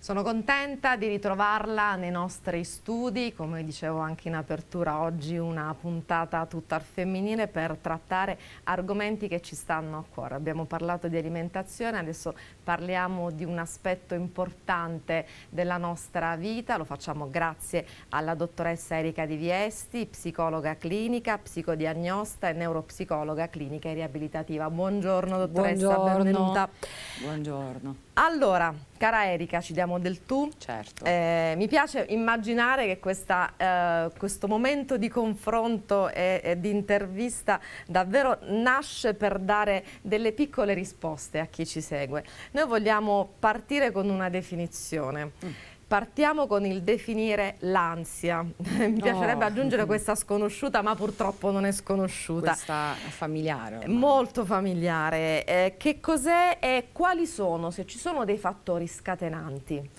Sono contenta di ritrovarla nei nostri studi, come dicevo anche in apertura oggi una puntata tutta al femminile per trattare argomenti che ci stanno a cuore. Abbiamo parlato di alimentazione, adesso parliamo di un aspetto importante della nostra vita, lo facciamo grazie alla dottoressa Erika Di Viesti, psicologa clinica, psicodiagnosta e neuropsicologa clinica e riabilitativa. Buongiorno dottoressa, Buongiorno. benvenuta. Buongiorno. Allora, cara Erika, ci diamo del tu. Certo. Eh, mi piace immaginare che questa, eh, questo momento di confronto e, e, di intervista davvero nasce per dare delle piccole risposte a chi ci segue. Noi vogliamo partire con una definizione. Mm. Partiamo con il definire l'ansia. Mi piacerebbe oh. aggiungere questa sconosciuta, ma purtroppo non è sconosciuta. Questa è familiare. Ormai. Molto familiare. Eh, che cos'è e quali sono, se ci sono dei fattori scatenanti?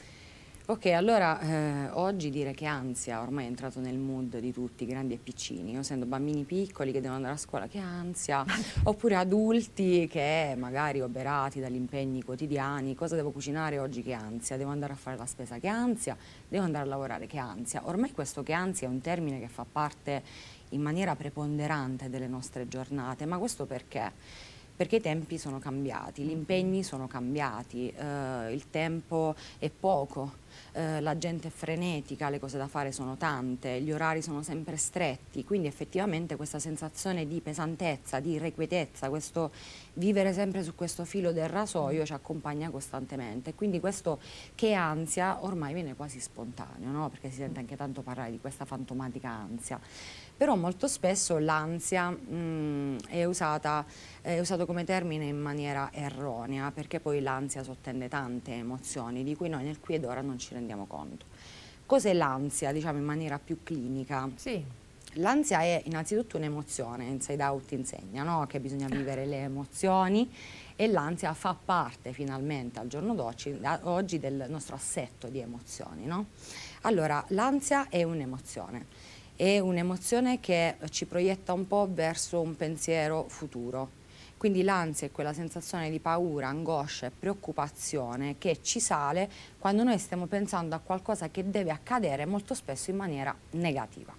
Ok, allora eh, oggi dire che ansia ormai è entrato nel mood di tutti, grandi e piccini, io sento bambini piccoli che devono andare a scuola, che ansia, oppure adulti che magari oberati dagli impegni quotidiani, cosa devo cucinare oggi, che ansia, devo andare a fare la spesa, che ansia, devo andare a lavorare, che ansia. Ormai questo che ansia è un termine che fa parte in maniera preponderante delle nostre giornate, ma questo perché? perché i tempi sono cambiati, gli mm-hmm. impegni sono cambiati, eh, il tempo è poco, eh, la gente è frenetica, le cose da fare sono tante, gli orari sono sempre stretti, quindi effettivamente questa sensazione di pesantezza, di irrequietezza, questo vivere sempre su questo filo del rasoio mm-hmm. ci accompagna costantemente, quindi questo che ansia ormai viene quasi spontaneo, no? perché si sente mm. anche tanto parlare di questa fantomatica ansia però molto spesso l'ansia mm, è, usata, è usato come termine in maniera erronea, perché poi l'ansia sottende tante emozioni di cui noi nel qui ed ora non ci rendiamo conto. Cos'è l'ansia, diciamo, in maniera più clinica? Sì. L'ansia è innanzitutto un'emozione, Inside Out insegna no? che bisogna eh. vivere le emozioni e l'ansia fa parte finalmente al giorno d'oggi del nostro assetto di emozioni. No? Allora, l'ansia è un'emozione è un'emozione che ci proietta un po' verso un pensiero futuro. Quindi l'ansia è quella sensazione di paura, angoscia e preoccupazione che ci sale quando noi stiamo pensando a qualcosa che deve accadere molto spesso in maniera negativa.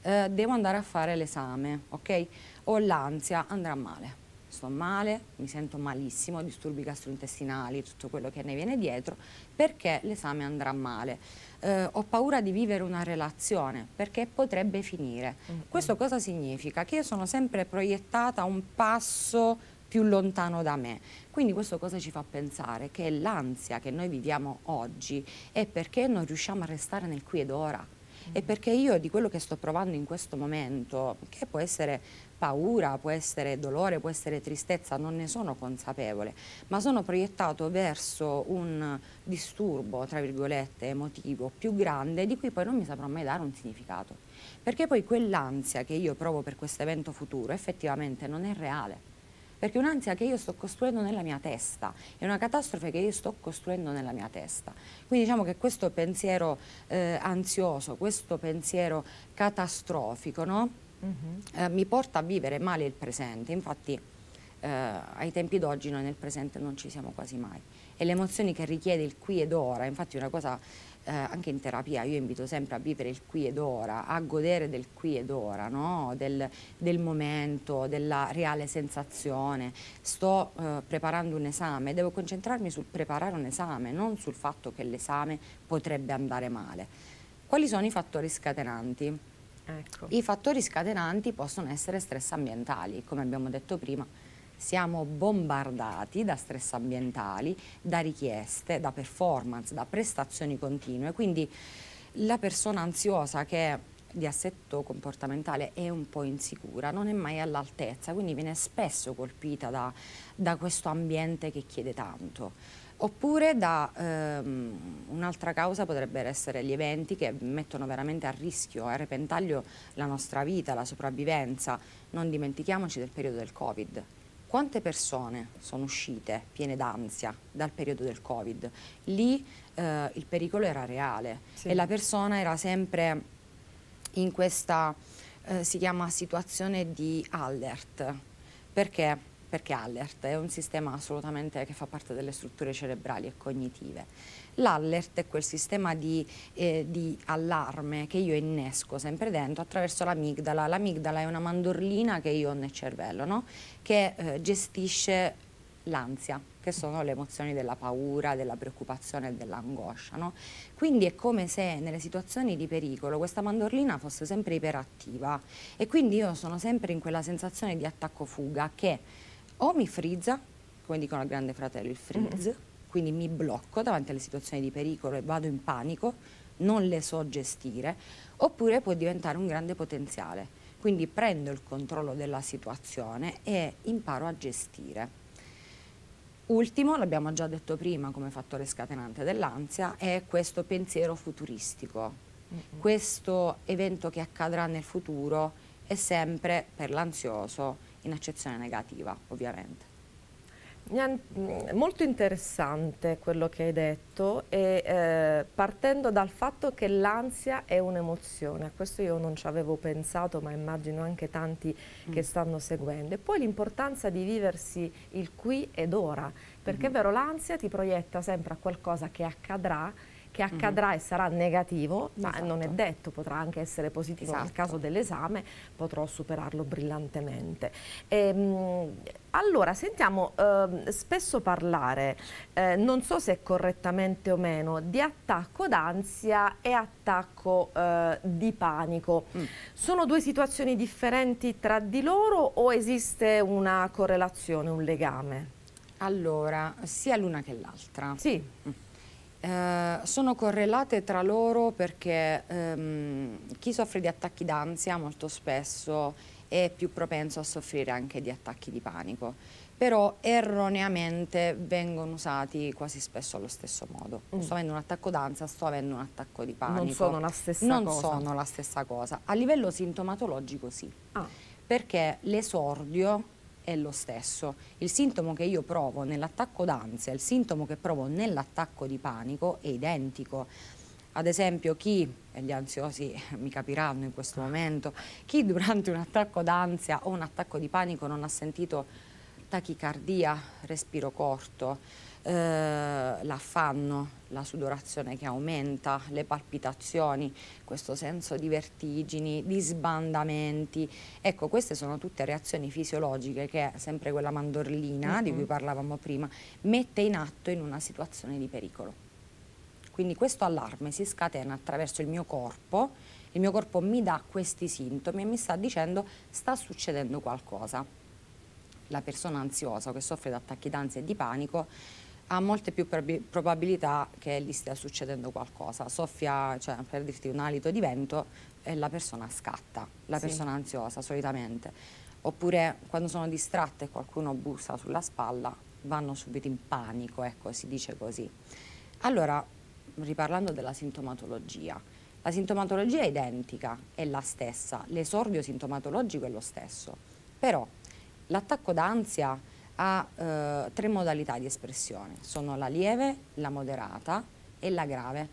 Eh, devo andare a fare l'esame, ok? Ho l'ansia, andrà male. Sto male, mi sento malissimo, disturbi gastrointestinali, tutto quello che ne viene dietro, perché l'esame andrà male eh, ho paura di vivere una relazione perché potrebbe finire. Mm -hmm. Questo cosa significa? Che io sono sempre proiettata un passo più lontano da me. Quindi questo cosa ci fa pensare? Che l'ansia che noi viviamo oggi è perché non riusciamo a restare nel qui ed ora e perché io di quello che sto provando in questo momento, che può essere paura, può essere dolore, può essere tristezza, non ne sono consapevole, ma sono proiettato verso un disturbo, tra virgolette, emotivo più grande di cui poi non mi saprò mai dare un significato. Perché poi quell'ansia che io provo per questo evento futuro effettivamente non è reale perché un'ansia che io sto costruendo nella mia testa, è una catastrofe che io sto costruendo nella mia testa. Quindi diciamo che questo pensiero eh, ansioso, questo pensiero catastrofico, no? uh mm-hmm. -huh. eh, mi porta a vivere male il presente, infatti eh, ai tempi d'oggi noi nel presente non ci siamo quasi mai e le emozioni che richiede il qui ed ora, infatti una cosa eh, anche in terapia io invito sempre a vivere il qui ed ora, a godere del qui ed ora, no? del, del, momento, della reale sensazione. Sto eh, preparando un esame, devo concentrarmi sul preparare un esame, non sul fatto che l'esame potrebbe andare male. Quali sono i fattori scatenanti? Ecco. I fattori scatenanti possono essere stress ambientali, come abbiamo detto prima, siamo bombardati da stress ambientali, da richieste, da performance, da prestazioni continue, quindi la persona ansiosa che di assetto comportamentale è un po' insicura, non è mai all'altezza, quindi viene spesso colpita da, da, questo ambiente che chiede tanto. Oppure da ehm, un'altra causa potrebbero essere gli eventi che mettono veramente a rischio, a repentaglio la nostra vita, la sopravvivenza. Non dimentichiamoci del periodo del Covid, quante persone sono uscite piene d'ansia dal periodo del Covid? Lì eh, il pericolo era reale sì. e la persona era sempre in questa, eh, si chiama situazione di alert, perché perché allert è un sistema assolutamente che fa parte delle strutture cerebrali e cognitive. L'allert è quel sistema di, eh, di, allarme che io innesco sempre dentro attraverso l'amigdala. L'amigdala è una mandorlina che io ho nel cervello, no? che eh, gestisce l'ansia, che sono le emozioni della paura, della preoccupazione e dell'angoscia. No? Quindi è come se nelle situazioni di pericolo questa mandorlina fosse sempre iperattiva e quindi io sono sempre in quella sensazione di attacco-fuga che o mi frizza, come dicono il grande fratello, il freeze, mm. quindi mi blocco davanti alle situazioni di pericolo e vado in panico, non le so gestire, oppure può diventare un grande potenziale. Quindi prendo il controllo della situazione e imparo a gestire. Ultimo, l'abbiamo già detto prima come fattore scatenante dell'ansia, è questo pensiero futuristico. Mm -hmm. Questo evento che accadrà nel futuro è sempre per l'ansioso in accezione negativa ovviamente. Mm, molto interessante quello che hai detto e eh, partendo dal fatto che l'ansia è un'emozione, a questo io non ci avevo pensato ma immagino anche tanti mm. che stanno seguendo e poi l'importanza di viversi il qui ed ora perché mm. è vero l'ansia ti proietta sempre a qualcosa che accadrà che mhm. accadrà mm -hmm. e sarà negativo, ma esatto. non è detto, potrà anche essere positivo esatto. nel caso dell'esame, potrò superarlo brillantemente. Ehm, allora, sentiamo eh, spesso parlare, eh, non so se correttamente o meno, di attacco d'ansia e attacco eh, di panico. Mm. Sono due situazioni differenti tra di loro o esiste una correlazione, un legame? Allora, sia l'una che l'altra. Sì. Mm. Eh, sono correlate tra loro perché ehm, chi soffre di attacchi d'ansia molto spesso è più propenso a soffrire anche di attacchi di panico, però erroneamente vengono usati quasi spesso allo stesso modo. Mm. Sto avendo un attacco d'ansia, sto avendo un attacco di panico. Non sono la stessa non cosa. Non sono la stessa cosa. A livello sintomatologico sì, ah. perché l'esordio è lo stesso. Il sintomo che io provo nell'attacco d'ansia, il sintomo che provo nell'attacco di panico è identico. Ad esempio chi, e gli ansiosi mi capiranno in questo momento, chi durante un attacco d'ansia o un attacco di panico non ha sentito tachicardia, respiro corto, eh, l'affanno, la sudorazione che aumenta, le palpitazioni, questo senso di vertigini, di sbandamenti. Ecco, queste sono tutte reazioni fisiologiche che, sempre quella mandorlina mm -hmm. di cui parlavamo prima, mette in atto in una situazione di pericolo. Quindi questo allarme si scatena attraverso il mio corpo, il mio corpo mi dà questi sintomi e mi sta dicendo sta succedendo qualcosa. La persona ansiosa che soffre di attacchi d'ansia e di panico ha molte più probabilità che gli stia succedendo qualcosa. Soffia, cioè, per dirti un alito di vento, e la persona scatta, la sì. persona ansiosa solitamente. Oppure quando sono distratte e qualcuno bussa sulla spalla, vanno subito in panico, ecco, si dice così. Allora, riparlando della sintomatologia, la sintomatologia è identica, è la stessa, l'esordio sintomatologico è lo stesso, però l'attacco d'ansia ha eh, tre modalità di espressione, sono la lieve, la moderata e la grave.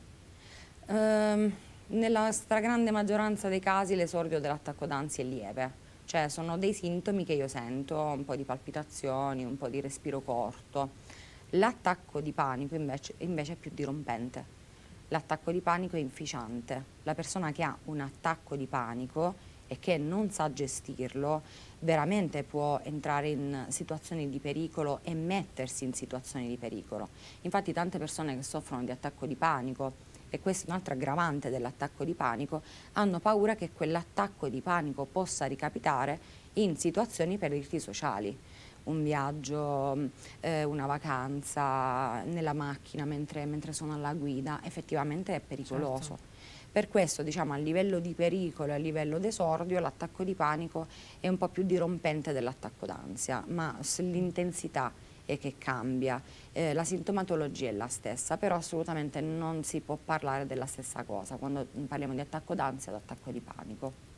Ehm, nella stragrande maggioranza dei casi l'esordio dell'attacco d'ansia è lieve, cioè sono dei sintomi che io sento, un po' di palpitazioni, un po' di respiro corto. L'attacco di panico invece, invece è più dirompente, l'attacco di panico è inficiante. La persona che ha un attacco di panico e che non sa gestirlo veramente può entrare in situazioni di pericolo e mettersi in situazioni di pericolo. Infatti tante persone che soffrono di attacco di panico e questo è un altro aggravante dell'attacco di panico, hanno paura che quell'attacco di panico possa ricapitare in situazioni per diritti sociali un viaggio, eh, una vacanza nella macchina mentre, mentre, sono alla guida, effettivamente è pericoloso. Certo. Per questo diciamo, a livello di pericolo a livello d'esordio l'attacco di panico è un po' più dirompente dell'attacco d'ansia, ma l'intensità è che cambia. Eh, la sintomatologia è la stessa, però assolutamente non si può parlare della stessa cosa quando parliamo di attacco d'ansia e attacco di panico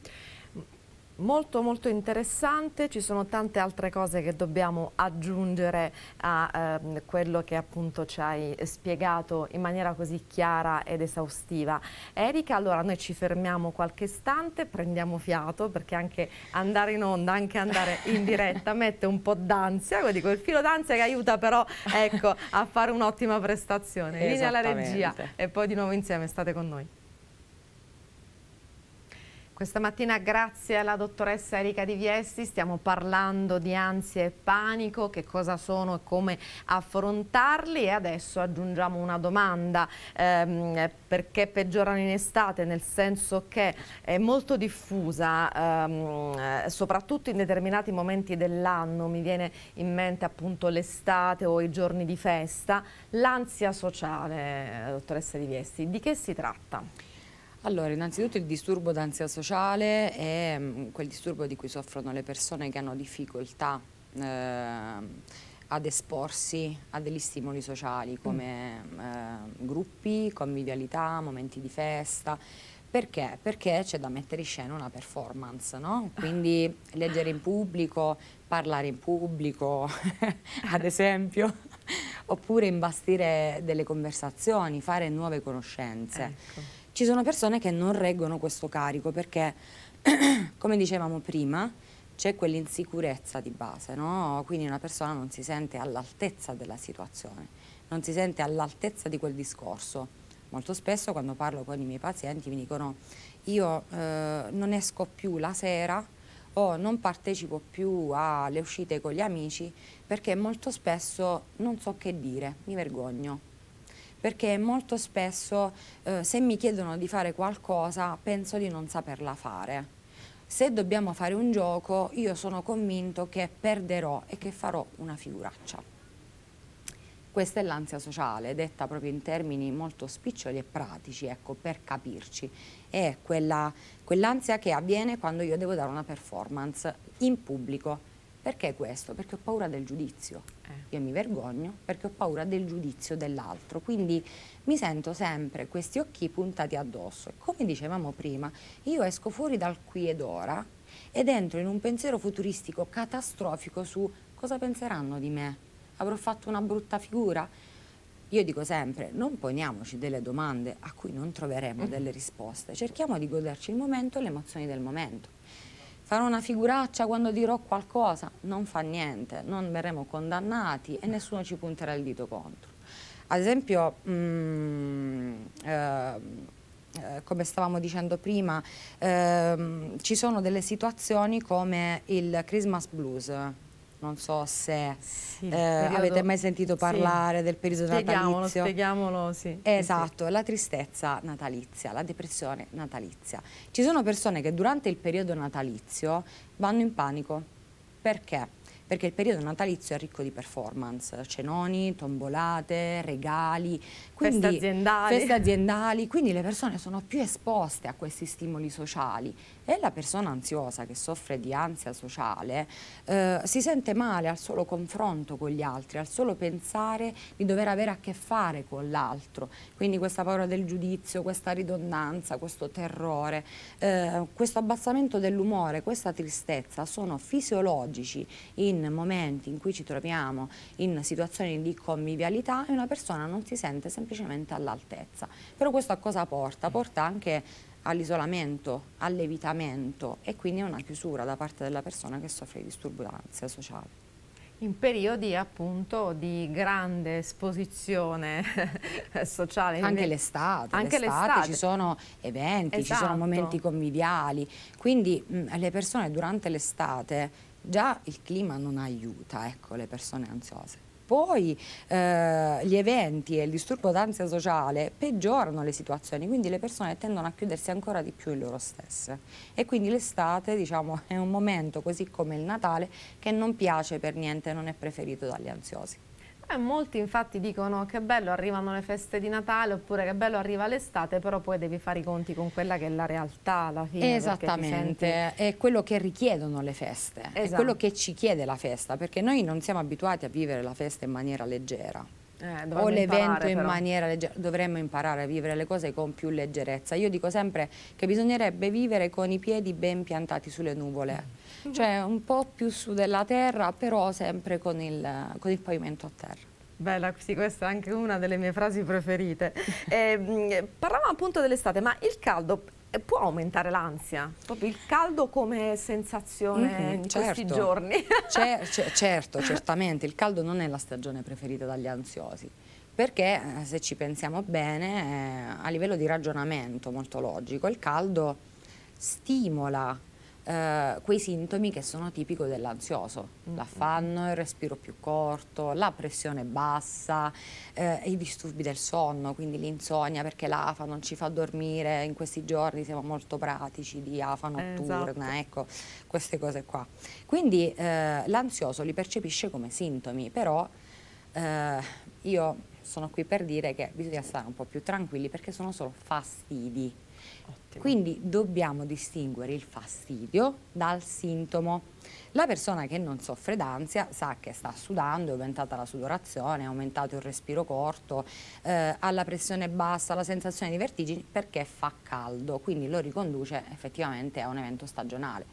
molto molto interessante, ci sono tante altre cose che dobbiamo aggiungere a eh, quello che appunto ci hai spiegato in maniera così chiara ed esaustiva. Erika, allora noi ci fermiamo qualche istante, prendiamo fiato perché anche andare in onda, anche andare in diretta mette un po' d'ansia, dico il filo d'ansia che aiuta però ecco, a fare un'ottima prestazione. Linea alla regia e poi di nuovo insieme state con noi. Questa mattina grazie alla dottoressa Erika Di Viesti stiamo parlando di ansia e panico, che cosa sono e come affrontarli e adesso aggiungiamo una domanda ehm, perché peggiorano in estate nel senso che è molto diffusa ehm, eh, soprattutto in determinati momenti dell'anno, mi viene in mente appunto l'estate o i giorni di festa, l'ansia sociale, eh, dottoressa Di Viesti, di che si tratta? Allora, innanzitutto il disturbo d'ansia sociale è mm, quel disturbo di cui soffrono le persone che hanno difficoltà eh, ad esporsi a degli stimoli sociali mm. come mm. eh, gruppi, convivialità, momenti di festa. Perché? Perché c'è da mettere in scena una performance, no? Ah. Quindi leggere in pubblico, parlare in pubblico, ad esempio, oppure imbastire delle conversazioni, fare nuove conoscenze. Ecco. Ci sono persone che non reggono questo carico perché, come dicevamo prima, c'è quell'insicurezza di base, no? quindi una persona non si sente all'altezza della situazione, non si sente all'altezza di quel discorso. Molto spesso quando parlo con i miei pazienti mi dicono io eh, non esco più la sera o non partecipo più alle uscite con gli amici perché molto spesso non so che dire, mi vergogno perché molto spesso eh, se mi chiedono di fare qualcosa penso di non saperla fare. Se dobbiamo fare un gioco io sono convinto che perderò e che farò una figuraccia. Questa è l'ansia sociale, detta proprio in termini molto spiccioli e pratici, ecco, per capirci. È quell'ansia quell che avviene quando io devo dare una performance in pubblico, perché questo? Perché ho paura del giudizio. Eh. Io mi vergogno perché ho paura del giudizio dell'altro. Quindi mi sento sempre questi occhi puntati addosso. E come dicevamo prima, io esco fuori dal qui ed ora ed entro in un pensiero futuristico catastrofico su cosa penseranno di me. Avrò fatto una brutta figura? Io dico sempre, non poniamoci delle domande a cui non troveremo mm. delle risposte, cerchiamo di goderci il momento e le emozioni del momento farò una figuraccia quando dirò qualcosa, non fa niente, non verremo condannati e nessuno ci punterà il dito contro. Ad esempio, mm, ehm, eh, come stavamo dicendo prima, eh, ci sono delle situazioni come il Christmas Blues, non so se sì, eh, avete mai sentito parlare sì. del periodo spieghiamolo, natalizio. Spieghiamolo, sì. Esatto, sì. la tristezza natalizia, la depressione natalizia. Ci sono persone che durante il periodo natalizio vanno in panico. Perché? Perché il periodo natalizio è ricco di performance, cenoni, tombolate, regali, quindi, feste aziendali. Feste aziendali, quindi le persone sono più esposte a questi stimoli sociali e la persona ansiosa che soffre di ansia sociale eh, si sente male al solo confronto con gli altri, al solo pensare di dover avere a che fare con l'altro, quindi questa paura del giudizio, questa ridondanza, questo terrore, eh, questo abbassamento dell'umore, questa tristezza sono fisiologici in momenti in cui ci troviamo in situazioni di convivialità e una persona non si sente semplicemente all'altezza. Però questo a cosa porta? Porta anche all'isolamento, all'evitamento e quindi a una chiusura da parte della persona che soffre di disturbanza sociale in periodi appunto di grande esposizione sociale. Anche l'estate, anche l'estate ci sono eventi, esatto. ci sono esatto. momenti conviviali, quindi mh, le persone durante l'estate già il clima non aiuta ecco, le persone ansiose poi eh, gli eventi e il disturbo d'ansia sociale peggiorano le situazioni, quindi le persone tendono a chiudersi ancora di più in loro stesse. E quindi l'estate diciamo, è un momento, così come il Natale, che non piace per niente, non è preferito dagli ansiosi. Eh, molti infatti dicono che bello arrivano le feste di Natale oppure che bello arriva l'estate, però poi devi fare i conti con quella che è la realtà alla fine. Esattamente, senti... è quello che richiedono le feste, esatto. è quello che ci chiede la festa, perché noi non siamo abituati a vivere la festa in maniera leggera. Eh, o l'evento in maniera leggera, dovremmo imparare a vivere le cose con più leggerezza. Io dico sempre che bisognerebbe vivere con i piedi ben piantati sulle nuvole. Mm cioè un po' più su della terra, però sempre con il, con il pavimento a terra. Bella, sì, questa è anche una delle mie frasi preferite. Eh, parlavamo appunto dell'estate, ma il caldo eh, può aumentare l'ansia? Proprio il caldo come sensazione mm -hmm, in certo. questi giorni? Cer certo, certamente. Il caldo non è la stagione preferita dagli ansiosi perché eh, se ci pensiamo bene, eh, a livello di ragionamento molto logico, il caldo stimola eh, quei sintomi che sono tipici dell'ansioso, mm. l'affanno, il respiro più corto, la pressione bassa, eh, i disturbi del sonno, quindi l'insonnia perché l'AFA non ci fa dormire, in questi giorni siamo molto pratici di AFA eh, notturna, esatto. ecco, queste cose qua. Quindi eh, l'ansioso li percepisce come sintomi, però eh, io sono qui per dire che bisogna stare un po' più tranquilli perché sono solo fastidi Ottimo. Quindi dobbiamo distinguere il fastidio dal sintomo. La persona che non soffre d'ansia sa che sta sudando, è aumentata la sudorazione, è aumentato il respiro corto, eh, ha la pressione bassa, la sensazione di vertigini perché fa caldo, quindi lo riconduce effettivamente a un evento stagionale.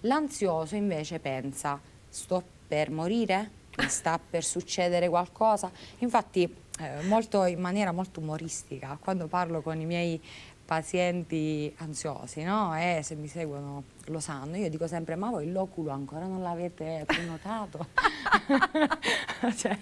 L'ansioso invece pensa sto per morire, sta per succedere qualcosa, infatti eh, molto, in maniera molto umoristica, quando parlo con i miei pazienti ansiosi, no? E se mi seguono lo sanno, io dico sempre ma voi l'oculo ancora non l'avete prenotato? cioè,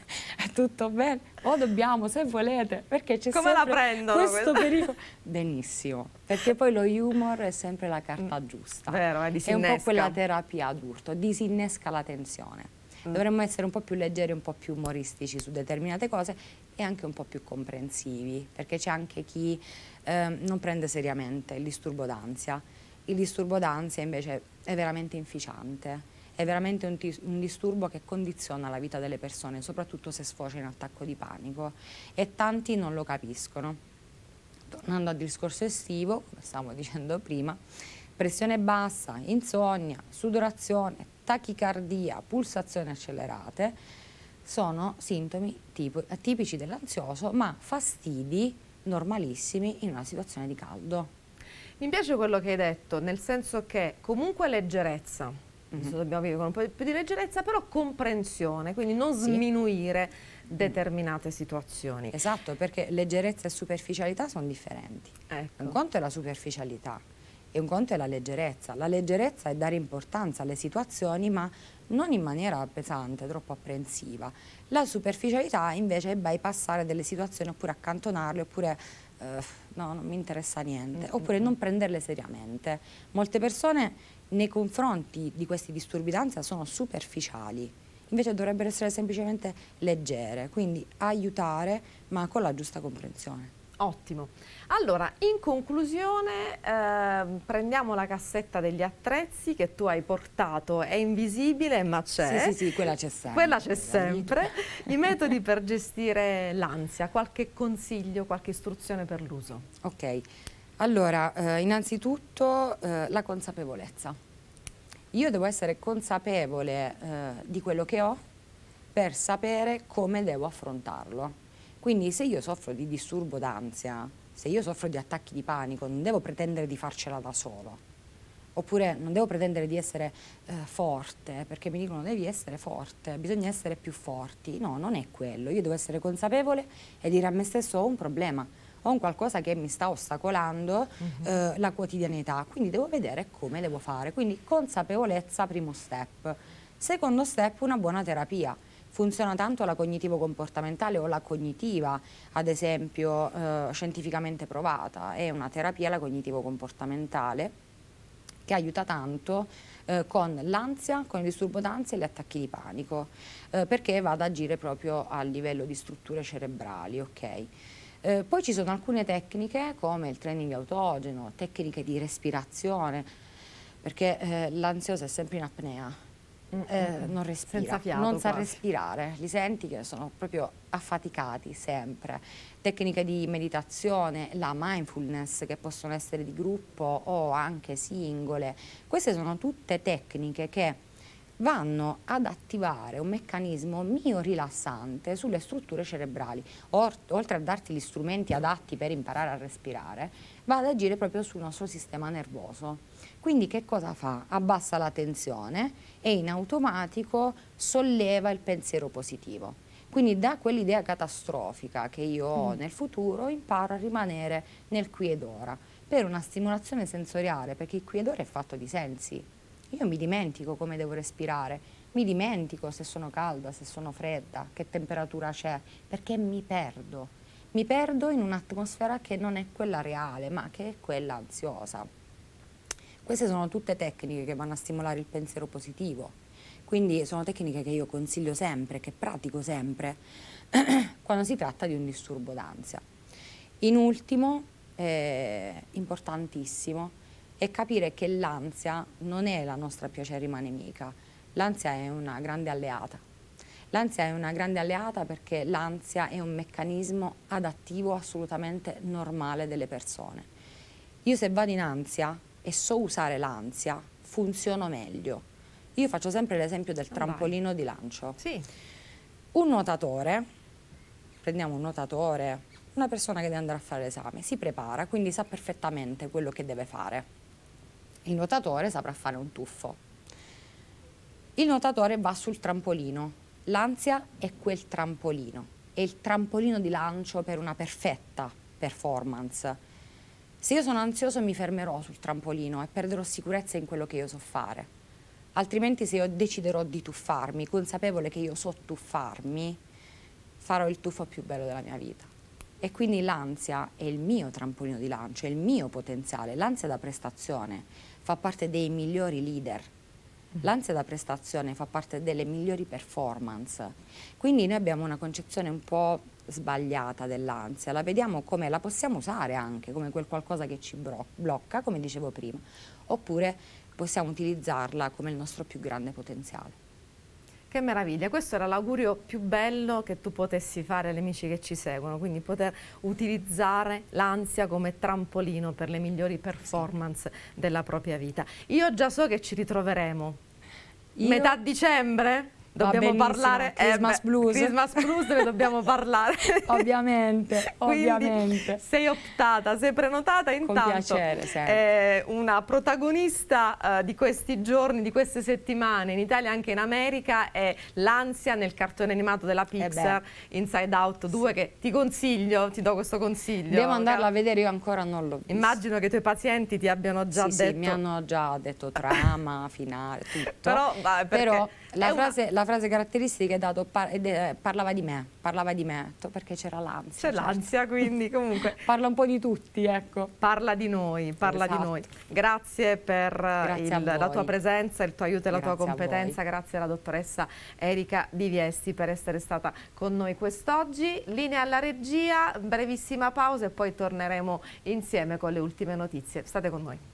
è tutto bene, o dobbiamo se volete, perché c'è Come la prendono, questo pericolo. Benissimo, perché poi lo humor è sempre la carta mm, giusta. Vero, è, eh, è un po' quella terapia ad urto, disinnesca la tensione. Mm. Dovremmo essere un po' più leggeri, un po' più umoristici su determinate cose e anche un po' più comprensivi, perché c'è anche chi eh, non prende seriamente il disturbo d'ansia. Il disturbo d'ansia invece è veramente inficiante è veramente un, un, disturbo che condiziona la vita delle persone, soprattutto se sfocia in attacco di panico e tanti non lo capiscono. Tornando al discorso estivo, come stavamo dicendo prima, pressione bassa, insonnia, sudorazione, tachicardia, pulsazioni accelerate, sono sintomi tipo, tipici dell'ansioso, ma fastidi normalissimi in una situazione di caldo. Mi piace quello che hai detto, nel senso che comunque leggerezza, mm -hmm. dobbiamo vivere con un po' più di leggerezza, però comprensione, quindi non sì. sminuire mm. determinate situazioni. Esatto, perché leggerezza e superficialità sono differenti. Ecco. Un conto è la superficialità, e un conto è la leggerezza. La leggerezza è dare importanza alle situazioni ma non in maniera pesante, troppo apprensiva. La superficialità invece è bypassare delle situazioni oppure accantonarle oppure eh, no, non mi interessa niente, mm, mm, oppure mm. non prenderle seriamente. Molte persone nei confronti di questi disturbi d'ansia sono superficiali, invece dovrebbero essere semplicemente leggere, quindi aiutare ma con la giusta comprensione. Ottimo. Allora, in conclusione eh, prendiamo la cassetta degli attrezzi che tu hai portato, è invisibile ma c'è. Sì, sì, sì, quella c'è sempre. Quella c'è sempre. I metodi per gestire l'ansia, qualche consiglio, qualche istruzione per l'uso? Ok, allora, eh, innanzitutto eh, la consapevolezza. Io devo essere consapevole eh, di quello che ho per sapere come devo affrontarlo quindi se io soffro di disturbo d'ansia, se io soffro di attacchi di panico, non devo pretendere di farcela da solo. Oppure non devo pretendere di essere eh, forte, perché mi dicono devi essere forte, bisogna essere più forti. No, non è quello. Io devo essere consapevole e dire a me stesso ho un problema, ho un qualcosa che mi sta ostacolando uh mhm. -huh. eh, la quotidianità. Quindi devo vedere come devo fare. Quindi consapevolezza, primo step. Secondo step, una buona terapia funziona tanto la cognitivo-comportamentale o la cognitiva, ad esempio eh, scientificamente provata, è una terapia la cognitivo-comportamentale che aiuta tanto eh, con l'ansia, con il disturbo d'ansia e gli attacchi di panico, eh, perché va ad agire proprio a livello di strutture cerebrali, ok? Eh, poi ci sono alcune tecniche come il training autogeno, tecniche di respirazione, perché eh, l'ansioso è sempre in apnea, Mm, eh, mm, mm. non respira, non sa quasi. respirare, li senti che sono proprio affaticati sempre. Tecniche di meditazione, la mindfulness che possono essere di gruppo o anche singole, queste sono tutte tecniche che vanno ad attivare un meccanismo mio rilassante sulle strutture cerebrali, oltre a darti gli strumenti adatti per imparare a respirare, va ad agire proprio sul nostro sistema nervoso. Quindi che cosa fa? Abbassa la tensione e in automatico solleva il pensiero positivo. Quindi da quell'idea catastrofica che io ho mm. nel futuro imparo a rimanere nel qui ed ora per una stimolazione sensoriale, perché il qui ed ora è fatto di sensi. Io mi dimentico come devo respirare, mi dimentico se sono calda, se sono fredda, che temperatura c'è, perché mi perdo. Mi perdo in un'atmosfera che non è quella reale, ma che è quella ansiosa. Queste sono tutte tecniche che vanno a stimolare il pensiero positivo, quindi sono tecniche che io consiglio sempre, che pratico sempre, quando si tratta di un disturbo d'ansia. In ultimo, eh, importantissimo, è capire che l'ansia non è la nostra piacerima nemica, l'ansia è una grande alleata. L'ansia è una grande alleata perché l'ansia è un meccanismo adattivo assolutamente normale delle persone. Io se vado in ansia e so usare l'ansia, funziono meglio. Io faccio sempre l'esempio del trampolino oh, di lancio. Sì. Un nuotatore, prendiamo un nuotatore, una persona che deve andare a fare l'esame, si prepara, quindi sa perfettamente quello che deve fare. Il nuotatore saprà fare un tuffo. Il nuotatore va sul trampolino. L'ansia è quel trampolino, è il trampolino di lancio per una perfetta performance se io sono ansioso mi fermerò sul trampolino e perderò sicurezza in quello che io so fare. Altrimenti se io deciderò di tuffarmi, consapevole che io so tuffarmi, farò il tuffo più bello della mia vita. E quindi l'ansia è il mio trampolino di lancio, è il mio potenziale. L'ansia da prestazione fa parte dei migliori leader. L'ansia da prestazione fa parte delle migliori performance. Quindi noi abbiamo una concezione un po' sbagliata dell'ansia, la vediamo come la possiamo usare anche come quel qualcosa che ci blocca, come dicevo prima, oppure possiamo utilizzarla come il nostro più grande potenziale. Che meraviglia, questo era l'augurio più bello che tu potessi fare agli amici che ci seguono, quindi poter utilizzare l'ansia come trampolino per le migliori performance della propria vita. Io già so che ci ritroveremo. Io... Metà dicembre? dobbiamo parlare eh Christmas eh, Blues Christmas Blues ne dobbiamo parlare ovviamente Quindi sei optata sei prenotata intanto con piacere sempre. Eh, una protagonista eh, di questi giorni di queste settimane in Italia e anche in America è l'ansia nel cartone animato della eh Pixar eh Inside Out 2 sì. che ti consiglio ti do questo consiglio devo andarla a vedere io ancora non l'ho visto. immagino che i tuoi pazienti ti abbiano già sì, detto sì mi hanno già detto trama finale tutto però, vai, perché... però la frase, la, frase, caratteristica è dato, par, eh, parlava di me, parlava di me, perché c'era l'ansia. C'è certo. l'ansia, quindi comunque. parla un po' di tutti, ecco. Parla di noi, parla esatto. di noi. Esatto. Grazie per eh, grazie il, la tua presenza, il tuo aiuto e la grazie tua competenza, grazie alla dottoressa Erika Di Viesti per essere stata con noi quest'oggi. Linea alla regia, brevissima pausa e poi torneremo insieme con le ultime notizie. State con noi.